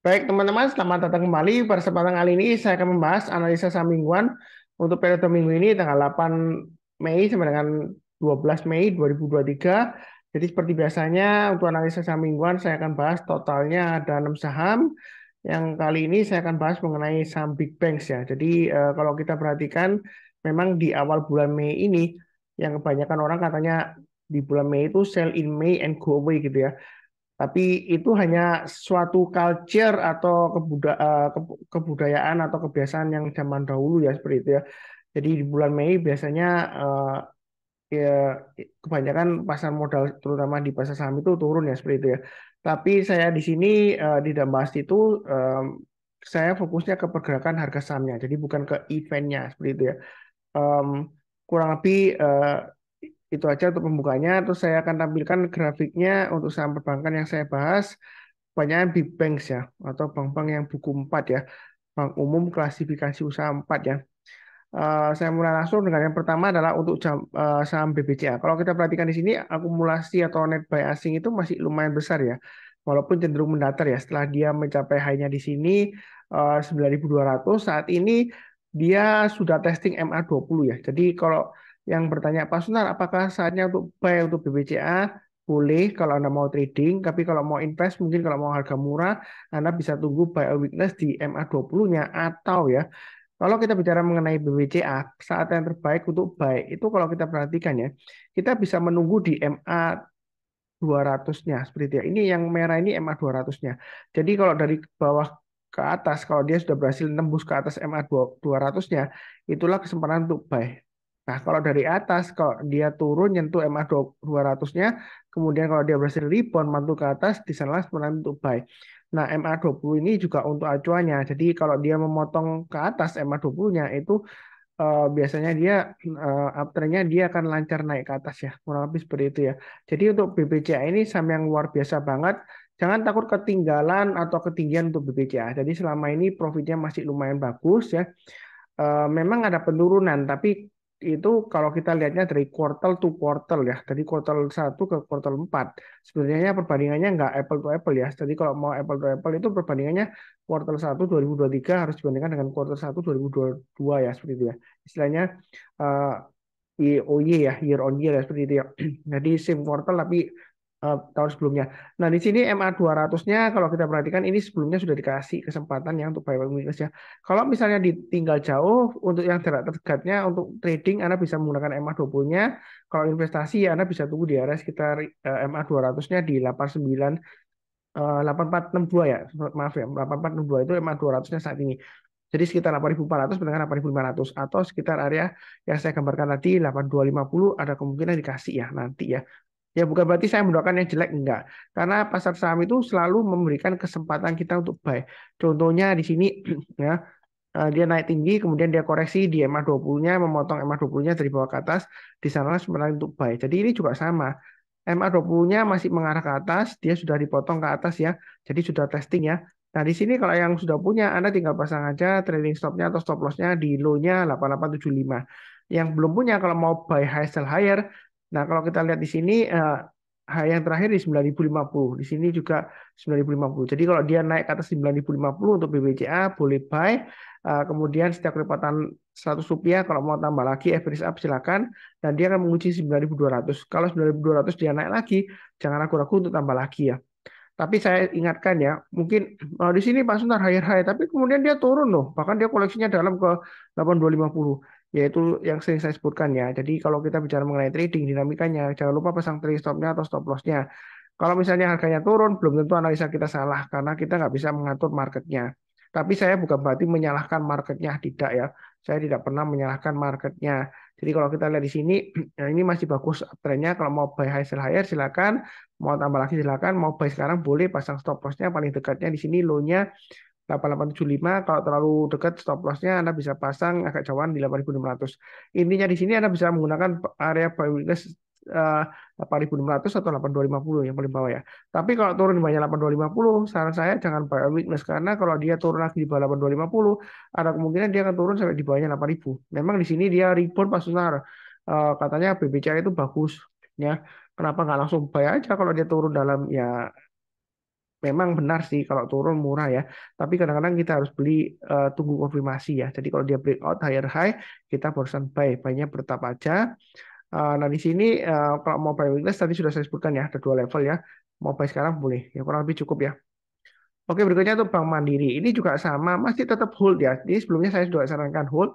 Baik teman-teman, selamat datang kembali. Pada kesempatan kali ini saya akan membahas analisa saham mingguan untuk periode minggu ini tanggal 8 Mei sampai dengan 12 Mei 2023. Jadi seperti biasanya untuk analisa saham mingguan saya akan bahas totalnya ada 6 saham. Yang kali ini saya akan bahas mengenai saham Big Banks ya. Jadi eh, kalau kita perhatikan memang di awal bulan Mei ini yang kebanyakan orang katanya di bulan Mei itu sell in May and go away gitu ya tapi itu hanya suatu culture atau kebuda eh, kebudayaan atau kebiasaan yang zaman dahulu ya seperti itu ya. Jadi di bulan Mei biasanya uh, ya kebanyakan pasar modal terutama di pasar saham itu turun ya seperti itu ya. Tapi saya di sini uh, di Dambas itu um, saya fokusnya ke pergerakan harga sahamnya. Jadi bukan ke eventnya seperti itu ya. Um, kurang lebih uh, itu aja untuk pembukanya. Terus saya akan tampilkan grafiknya untuk saham perbankan yang saya bahas. Banyak big banks ya, atau bank-bank yang buku 4 ya. Bank umum klasifikasi usaha 4 ya. Uh, saya mulai langsung dengan yang pertama adalah untuk jam, uh, saham BBCA. Kalau kita perhatikan di sini, akumulasi atau net buy asing itu masih lumayan besar ya. Walaupun cenderung mendatar ya, setelah dia mencapai high-nya di sini uh, eh, 9.200, saat ini dia sudah testing MA20 ya. Jadi kalau yang bertanya Pak Sunar, apakah saatnya untuk buy untuk BBCA? Boleh kalau Anda mau trading, tapi kalau mau invest mungkin kalau mau harga murah, Anda bisa tunggu buy or weakness di MA20-nya atau ya kalau kita bicara mengenai BBCA, saat yang terbaik untuk buy itu kalau kita perhatikan ya, kita bisa menunggu di MA 200-nya seperti itu ya. Ini yang merah ini MA 200-nya. Jadi kalau dari bawah ke atas, kalau dia sudah berhasil nembus ke atas MA 200-nya, itulah kesempatan untuk buy. Nah, kalau dari atas, kalau dia turun nyentuh MA 200-nya, kemudian kalau dia berhasil rebound, mantul ke atas, di sana sebenarnya untuk buy. Nah, MA 20 ini juga untuk acuannya. Jadi kalau dia memotong ke atas MA 20-nya itu uh, biasanya dia uh, uptrendnya dia akan lancar naik ke atas ya, kurang lebih seperti itu ya. Jadi untuk BBCA ini saham yang luar biasa banget. Jangan takut ketinggalan atau ketinggian untuk BBCA. Jadi selama ini profitnya masih lumayan bagus ya. Eh, memang ada penurunan, tapi itu kalau kita lihatnya dari quarter to quarter ya, dari quarter 1 ke quarter 4. Sebenarnya perbandingannya nggak apple to apple ya. Jadi kalau mau apple to apple itu perbandingannya quarter 1 2023 harus dibandingkan dengan quarter 1 2022 ya seperti itu ya. Istilahnya uh, eh, YOY oh, ya, year on year ya seperti itu ya. Jadi same quarter tapi Eh, tahun sebelumnya. Nah, di sini MA200-nya kalau kita perhatikan ini sebelumnya sudah dikasih kesempatan yang untuk buy weakness ya. Kalau misalnya ditinggal jauh untuk yang jarak dekatnya untuk trading Anda bisa menggunakan MA20-nya. Kalau investasi ya Anda bisa tunggu di area sekitar eh, MA200-nya di 89 uh, 8462 ya. Maaf ya, 8462 itu MA200-nya saat ini. Jadi sekitar 8.400 dengan 8.500 atau sekitar area yang saya gambarkan tadi 8250 ada kemungkinan dikasih ya nanti ya Ya bukan berarti saya mendoakan yang jelek enggak. Karena pasar saham itu selalu memberikan kesempatan kita untuk buy. Contohnya di sini ya eh, dia naik tinggi, kemudian dia koreksi di MA 20-nya, memotong MA 20-nya dari bawah ke atas, di sana sebenarnya untuk buy. Jadi ini juga sama. MA 20-nya masih mengarah ke atas, dia sudah dipotong ke atas ya. Jadi sudah testing ya. Nah, di sini kalau yang sudah punya, Anda tinggal pasang aja trailing stop-nya atau stop loss-nya di low-nya 8875. Yang belum punya, kalau mau buy high sell higher, Nah, kalau kita lihat di sini uh, yang terakhir di 9050. Di sini juga 9050. Jadi kalau dia naik ke atas 9050 untuk BBCA boleh buy. Uh, kemudian setiap kelipatan 100 rupiah kalau mau tambah lagi average up silakan dan dia akan menguji 9200. Kalau 9200 dia naik lagi, jangan ragu-ragu untuk tambah lagi ya. Tapi saya ingatkan ya, mungkin oh, di sini Pak Sunar higher high, tapi kemudian dia turun loh. Bahkan dia koleksinya dalam ke 8250 yaitu yang sering saya sebutkan ya. Jadi kalau kita bicara mengenai trading dinamikanya, jangan lupa pasang trade stopnya atau stop lossnya. Kalau misalnya harganya turun, belum tentu analisa kita salah karena kita nggak bisa mengatur marketnya. Tapi saya bukan berarti menyalahkan marketnya, tidak ya. Saya tidak pernah menyalahkan marketnya. Jadi kalau kita lihat di sini, ya ini masih bagus trennya. Kalau mau buy high sell higher silakan, mau tambah lagi silakan, mau buy sekarang boleh pasang stop lossnya paling dekatnya di sini low-nya 8875 kalau terlalu dekat stop lossnya Anda bisa pasang agak jauhan di 8600 intinya di sini Anda bisa menggunakan area buy weakness 8500 8600 atau 8250 yang paling bawah ya tapi kalau turun di banyak 8250 saran saya jangan buy weakness karena kalau dia turun lagi di bawah 8250 ada kemungkinan dia akan turun sampai di bawahnya 8000 memang di sini dia rebound Pak Sunar eh, katanya BBCA itu bagus ya kenapa nggak langsung buy aja kalau dia turun dalam ya memang benar sih kalau turun murah ya. Tapi kadang-kadang kita harus beli uh, tunggu konfirmasi ya. Jadi kalau dia breakout higher high, kita barusan buy, buy-nya bertap aja. Uh, nah di sini uh, kalau mau buy weakness tadi sudah saya sebutkan ya, ada dua level ya. Mau buy sekarang boleh, ya kurang lebih cukup ya. Oke berikutnya itu Bank Mandiri. Ini juga sama, masih tetap hold ya. Jadi sebelumnya saya sudah sarankan hold.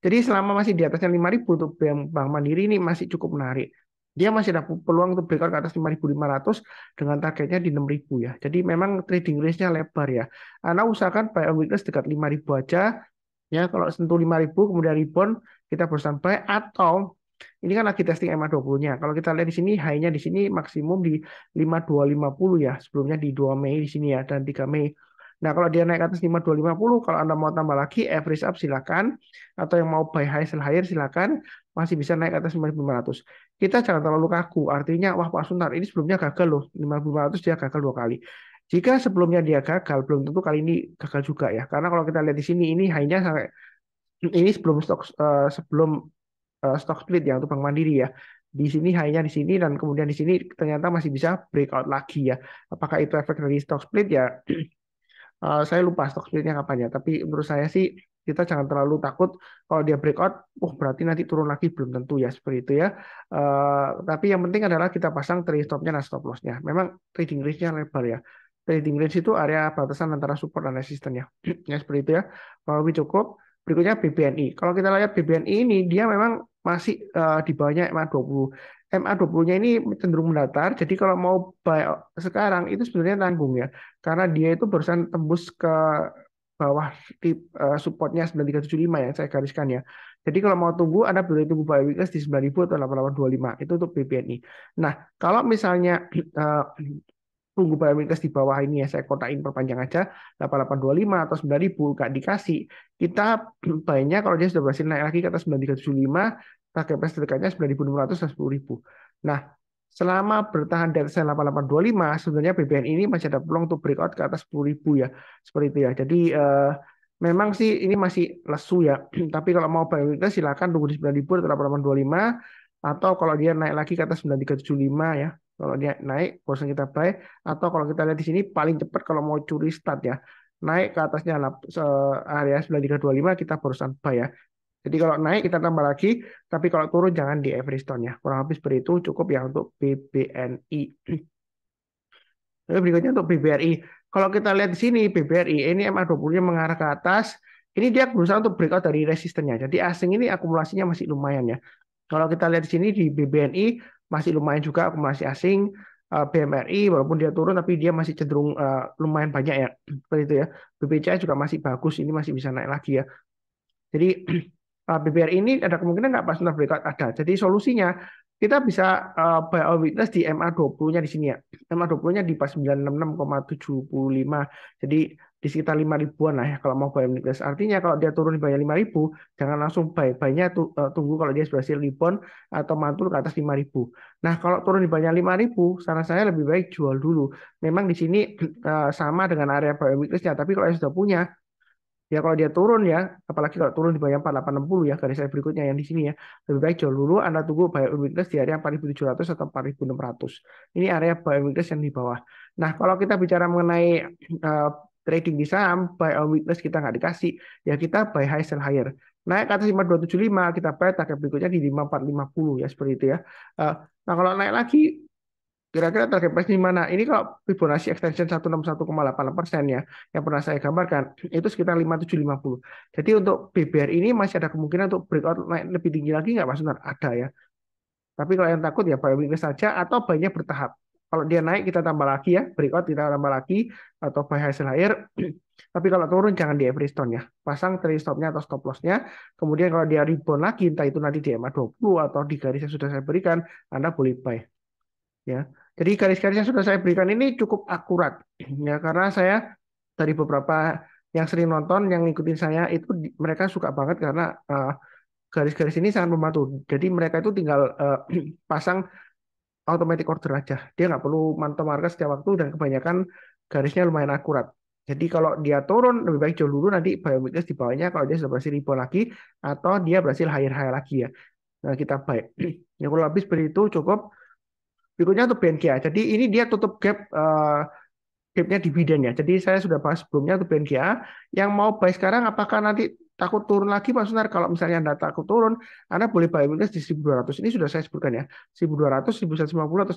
Jadi selama masih di atasnya 5000 untuk Bank Mandiri ini masih cukup menarik dia masih ada peluang untuk breakout ke atas 5.500 dengan targetnya di 6.000 ya. Jadi memang trading range-nya lebar ya. Anda ah, usahakan buy on weakness dekat 5.000 aja ya. Kalau sentuh 5.000 kemudian rebound kita berusaha buy atau ini kan lagi testing MA 20-nya. Kalau kita lihat di sini high-nya di sini maksimum di 5250 ya. Sebelumnya di 2 Mei di sini ya dan 3 Mei Nah, kalau dia naik atas 5250, kalau Anda mau tambah lagi average up silakan atau yang mau buy high sell higher silakan, masih bisa naik atas 5500. Kita jangan terlalu kaku, artinya wah Pak Suntar ini sebelumnya gagal loh, 5500 dia gagal dua kali. Jika sebelumnya dia gagal, belum tentu kali ini gagal juga ya. Karena kalau kita lihat di sini ini hanya sampai ini sebelum stok eh, sebelum uh, split ya untuk Bank Mandiri ya di sini hanya di sini dan kemudian di sini ternyata masih bisa breakout lagi ya. Apakah itu efek dari stock split ya uh, saya lupa stock splitnya kapan ya tapi menurut saya sih kita jangan terlalu takut kalau dia breakout, oh berarti nanti turun lagi belum tentu ya seperti itu ya. Uh, tapi yang penting adalah kita pasang trading stopnya dan stop lossnya. Memang trading range-nya lebar ya. Trading range itu area batasan antara support dan resistance ya. ya seperti itu ya. Kalau lebih cukup. Berikutnya BBNI. Kalau kita lihat BBNI ini dia memang masih uh, di bawahnya MA20. MA20-nya ini cenderung mendatar. Jadi kalau mau buy sekarang itu sebenarnya tanggung ya. Karena dia itu barusan tembus ke bawah tip uh, supportnya 9375 yang saya gariskan ya. Jadi kalau mau tunggu Anda boleh tunggu buy weakness di 9000 atau 8825 itu untuk BBNI. Nah, kalau misalnya uh, tunggu buy weakness di bawah ini ya saya kotain perpanjang aja 8825 atau 9000 nggak dikasih. Kita banyak kalau dia sudah berhasil naik lagi ke atas 9375 target price terdekatnya 9.600 dan 10.000. Nah, selama bertahan di atas 8825 sebenarnya BBN ini masih ada peluang untuk breakout ke atas 10.000 ya. Seperti itu ya. Jadi eh, memang sih ini masih lesu ya. Tapi kalau mau buy weakness silakan tunggu di 9.000 atau 8825 atau kalau dia naik lagi ke atas 9375 ya. Kalau dia naik, bosan kita buy. Atau kalau kita lihat di sini, paling cepat kalau mau curi start ya naik ke atasnya eh, area 9325 kita barusan buy ya. Jadi kalau naik kita tambah lagi, tapi kalau turun jangan di average down ya. Kurang lebih seperti itu cukup ya untuk BBNI. Lalu berikutnya untuk BBRI. Kalau kita lihat di sini BBRI ini MA20-nya mengarah ke atas. Ini dia berusaha untuk breakout dari resistennya. Jadi asing ini akumulasinya masih lumayan ya. Kalau kita lihat di sini di BBNI masih lumayan juga akumulasi asing. BMRI eh, walaupun dia turun tapi dia masih cenderung eh, lumayan banyak ya seperti itu ya BBCA juga masih bagus ini masih bisa naik lagi ya jadi Eh, BBR ini ada kemungkinan nggak partner breakout ada. Jadi solusinya kita bisa eh, buy all witness di MA20-nya di sini ya. MA20-nya di pas 966,75. Jadi di sekitar 5 ribuan lah ya kalau mau buy witness. Artinya kalau dia turun di banyak 5 ribu, jangan langsung buy. Buy-nya eh, tunggu kalau dia berhasil rebound atau mantul ke atas 5 ribu. Nah kalau turun di banyak 5 ribu, saran saya lebih baik jual dulu. Memang di sini sama dengan area buy witness-nya, tapi kalau yang sudah punya, Ya kalau dia turun ya, apalagi kalau turun di enam 4860 ya, garis saya berikutnya yang di sini ya. Lebih baik jual dulu, Anda tunggu buy on weakness di area 4700 atau 4600. Ini area buy on weakness yang di bawah. Nah kalau kita bicara mengenai uh, trading di saham, buy on weakness kita nggak dikasih, ya kita buy high sell higher. Naik ke atas 5275, kita buy target berikutnya di 5450 ya, seperti itu ya. Uh, nah kalau naik lagi, Kira-kira target price di mana? Ini kalau Fibonacci extension 161,88 persen ya, yang pernah saya gambarkan, itu sekitar 5750. Jadi untuk BBR ini masih ada kemungkinan untuk breakout naik lebih tinggi lagi nggak Pak Sunar? Ada ya. Tapi kalau yang takut ya buying saja atau banyak bertahap. Kalau dia naik kita tambah lagi ya, breakout kita tambah lagi atau buy hasil higher. Tapi kalau turun jangan di every stone ya. Pasang trailing stopnya atau stop lossnya. Kemudian kalau dia rebound lagi, entah itu nanti di MA20 atau di garis yang sudah saya berikan, Anda boleh buy ya. Jadi garis garis yang sudah saya berikan ini cukup akurat ya karena saya dari beberapa yang sering nonton yang ngikutin saya itu mereka suka banget karena garis eh, garis-garis ini sangat membantu. Jadi mereka itu tinggal uh, pasang automatic order aja. Dia nggak perlu mantau harga setiap waktu dan kebanyakan garisnya lumayan akurat. Jadi kalau dia turun lebih baik jauh dulu nanti biometrics di bawahnya kalau dia sudah berhasil rebound lagi atau dia berhasil higher high lagi ya. Nah, kita baik. Yang kurang lebih seperti itu cukup Berikutnya untuk ya, Jadi ini dia tutup gap uh, gapnya dividen ya. Jadi saya sudah bahas sebelumnya untuk ya. Yang mau buy sekarang apakah nanti takut turun lagi Pak Sunar? Kalau misalnya Anda takut turun, Anda boleh buy weakness di 1200. Ini sudah saya sebutkan ya. 1200, 1150 atau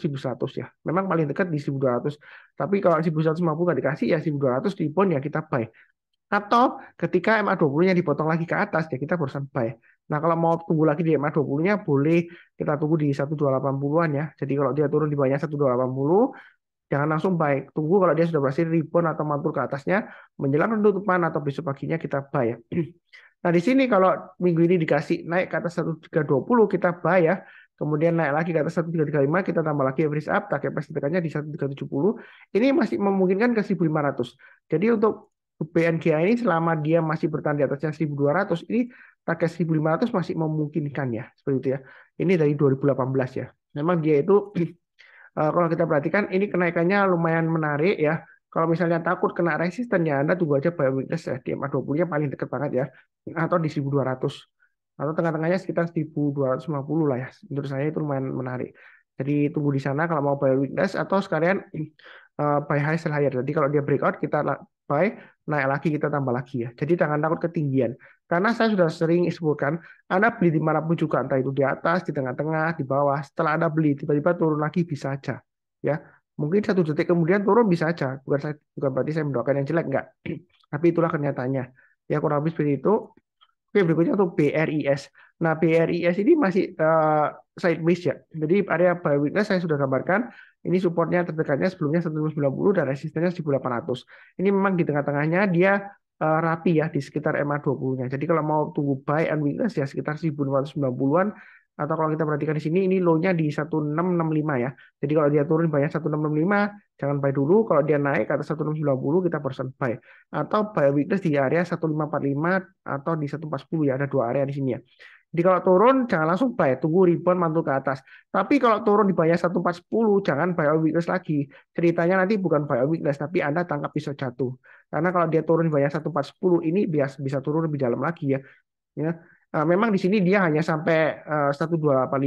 1100 ya. Memang paling dekat di 1200. Tapi kalau 1150 nggak dikasih ya 1200 di bond ya kita buy. Atau ketika MA20-nya dipotong lagi ke atas ya kita barusan buy. Nah, kalau mau tunggu lagi di MA 20-nya boleh kita tunggu di 1280-an ya. Jadi kalau dia turun di banyak 1280, jangan langsung baik. Tunggu kalau dia sudah berhasil rebound atau mantul ke atasnya menjelang penutupan atau besok paginya kita buy ya. Nah, di sini kalau minggu ini dikasih naik ke atas 1320 kita buy ya. Kemudian naik lagi ke atas 1335 kita tambah lagi average up target price tekannya di 1370. Ini masih memungkinkan ke 1500. Jadi untuk BNGA ini selama dia masih bertahan di atasnya 1200 ini target 1.500 masih memungkinkan ya seperti itu ya. Ini dari 2018 ya. Memang dia itu eh, kalau kita perhatikan ini kenaikannya lumayan menarik ya. Kalau misalnya takut kena resisten ya Anda tunggu aja weakness ya ma 20-nya paling deket banget ya atau di 1200 atau tengah-tengahnya sekitar 1250 lah ya. Menurut saya itu lumayan menarik. Jadi tunggu di sana kalau mau buy weakness atau sekalian uh, buy high sell higher. Jadi kalau dia breakout kita buy, naik lagi kita tambah lagi ya. Jadi jangan takut ketinggian. Karena saya sudah sering sebutkan, Anda beli di mana pun juga, entah itu di atas, di tengah-tengah, di bawah. Setelah Anda beli, tiba-tiba turun lagi bisa aja. Ya, mungkin satu detik kemudian turun bisa aja. Bukan saya, bukan berarti saya mendoakan yang jelek enggak. Tapi itulah kenyataannya. Ya kurang lebih seperti itu. Oke, berikutnya tuh BRIS. Nah, BRIS ini masih uh, eh, sideways ya. Jadi area buy weakness saya sudah gambarkan. Ini supportnya terdekatnya sebelumnya 190 dan resistennya 1800. Ini memang di tengah-tengahnya dia Eh, rapi ya di sekitar MA 20-nya. Jadi kalau mau tunggu buy and weakness ya sekitar 1590-an atau kalau kita perhatikan di sini ini low-nya di 1665 ya. Jadi kalau dia turun banyak 1665 jangan buy dulu, kalau dia naik ke atas 1690 kita persen buy. Atau buy weakness di area 1545 atau di 1410 ya, ada dua area di sini ya. Jadi kalau turun jangan langsung buy, tunggu rebound mantul ke atas. Tapi kalau turun di bawah 1410 jangan buy on weakness lagi. Ceritanya nanti bukan buy on weakness tapi Anda tangkap bisa jatuh. Karena kalau dia turun di bawah 1410 ini bias bisa turun lebih dalam lagi ya. Ya. Nah, memang di sini dia hanya sampai uh, eh,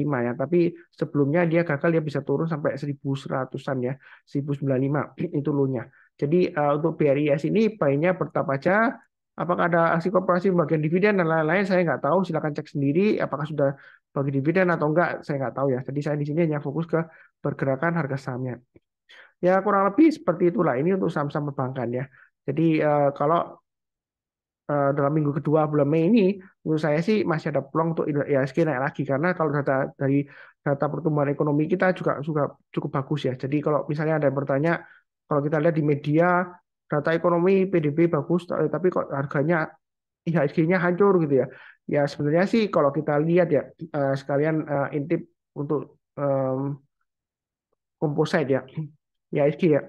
1285 ya, tapi sebelumnya dia gagal dia bisa turun sampai 1100-an ya, 1095 itu lunya. Jadi uh, untuk BRIS ini baiknya bertapa aja Apakah ada aksi korporasi bagian dividen dan lain-lain? Saya nggak tahu. Silakan cek sendiri. Apakah sudah bagi dividen atau enggak? Saya nggak tahu ya. Jadi saya di sini hanya fokus ke pergerakan harga sahamnya. Ya kurang lebih seperti itulah. Ini untuk saham-saham perbankan ya. Jadi eh, kalau eh, dalam minggu kedua bulan Mei ini, menurut saya sih masih ada peluang untuk IHSG naik lagi karena kalau data dari data pertumbuhan ekonomi kita juga cukup bagus ya. Jadi kalau misalnya ada yang bertanya, kalau kita lihat di media data ekonomi PDB bagus eh, tapi kok harganya IHSG-nya ya, hancur gitu ya. Ya sebenarnya sih kalau kita lihat ya eh, sekalian eh, intip untuk um, komposit ya, ya IHSG ya.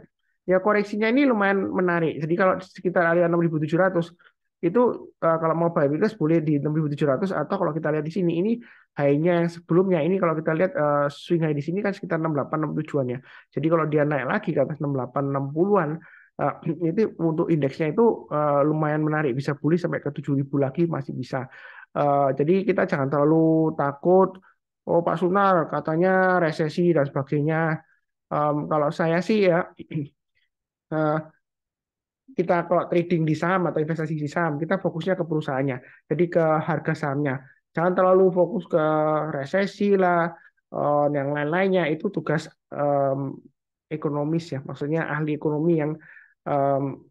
Ya koreksinya ini lumayan menarik. Jadi kalau sekitar area 6700 itu kalau mau buy weakness boleh di 6700 atau kalau kita lihat di sini ini high-nya yang sebelumnya ini kalau kita lihat swing high di sini kan sekitar enam delapan an ya. Jadi kalau dia naik lagi ke atas delapan enam an uh, itu untuk indeksnya itu uh, lumayan menarik bisa pulih sampai ke 7000 lagi masih bisa. Uh, jadi kita jangan terlalu takut oh Pak Sunar katanya resesi dan sebagainya. Um, kalau saya sih ya uh, kita kalau trading di saham atau investasi di saham kita fokusnya ke perusahaannya, jadi ke harga sahamnya. Jangan terlalu fokus ke resesi lah, uh, yang lain-lainnya itu tugas um, ekonomis ya, maksudnya ahli ekonomi yang um,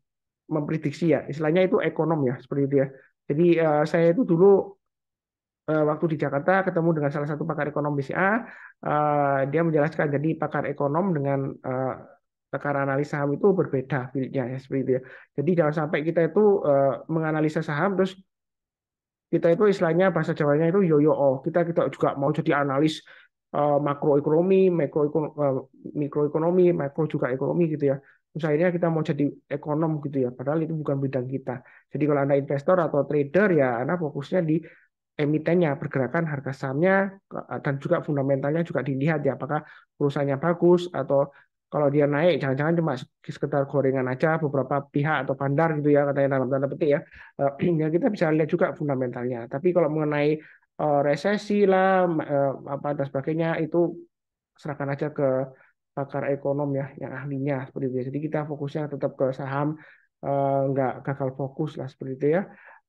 memprediksi ya istilahnya itu ekonom ya seperti itu ya jadi uh, saya itu dulu uh, waktu di Jakarta ketemu dengan salah satu pakar ekonom BCA uh, eh, dia menjelaskan jadi pakar ekonom dengan uh, tekanan analisa saham itu berbeda filenya ya seperti itu ya jadi jangan sampai kita itu uh, menganalisa saham terus kita itu istilahnya bahasa Jawanya itu yo yo oh kita kita juga mau jadi analis uh, makroekonomi, mikroekonomi, makro juga ekonomi gitu ya misalnya kita mau jadi ekonom gitu ya padahal itu bukan bidang kita jadi kalau anda investor atau trader ya anda fokusnya di emitennya pergerakan harga sahamnya eh, dan juga fundamentalnya juga dilihat ya apakah perusahaannya bagus atau kalau dia naik jangan-jangan cuma sekitar gorengan aja beberapa pihak atau bandar gitu ya katanya dalam tanda petik ya eh, ya kita bisa lihat juga fundamentalnya tapi kalau mengenai eh, resesi lah apa dan sebagainya itu serahkan aja ke pakar ekonom ya yang ahlinya seperti itu. Ya. Jadi kita fokusnya tetap ke saham eh, nggak gagal fokus lah seperti itu ya.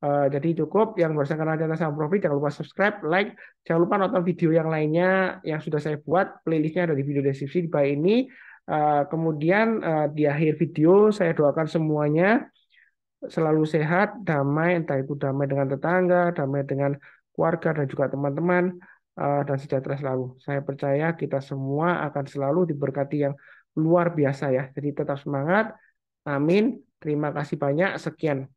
Eh, jadi cukup yang berdasarkan rencana saham profit jangan lupa subscribe, like, jangan lupa nonton video yang lainnya yang sudah saya buat playlistnya ada di video deskripsi di bawah ini. Eh, kemudian di akhir video saya doakan semuanya selalu sehat, damai, entah itu damai dengan tetangga, damai dengan keluarga dan juga teman-teman. Eh, dan sejahtera selalu. Saya percaya kita semua akan selalu diberkati yang luar biasa ya. Jadi tetap semangat. Amin. Terima kasih banyak. Sekian.